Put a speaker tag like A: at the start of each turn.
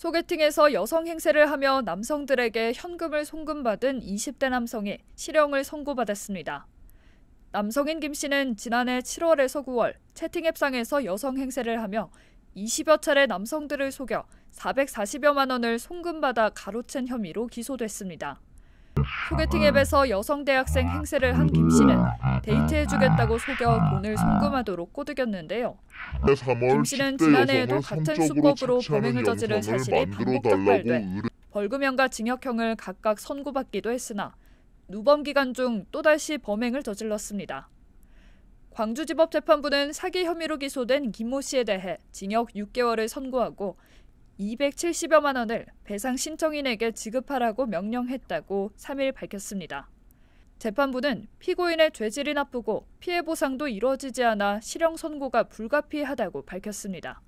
A: 소개팅에서 여성 행세를 하며 남성들에게 현금을 송금받은 20대 남성이 실형을 선고받았습니다. 남성인 김 씨는 지난해 7월에서 9월 채팅앱상에서 여성 행세를 하며 20여 차례 남성들을 속여 440여만 원을 송금받아 가로챈 혐의로 기소됐습니다. 소개팅 앱에서 여성 대학생 행세를 한 김 씨는 데이트해주겠다고 속여 돈을 송금하도록 꼬드겼는데요.
B: 김 씨는 지난해에도 같은 수법으로 범행을 저지른 사실이 반복적발돼
A: 벌금형과 징역형을 각각 선고받기도 했으나 누범 기간 중 또다시 범행을 저질렀습니다. 광주지법 재판부는 사기 혐의로 기소된 김 모 씨에 대해 징역 6개월을 선고하고 270여만 원을 배상 신청인에게 지급하라고 명령했다고 3일 밝혔습니다. 재판부는 피고인의 죄질이 나쁘고 피해 보상도 이루어지지 않아 실형 선고가 불가피하다고 밝혔습니다.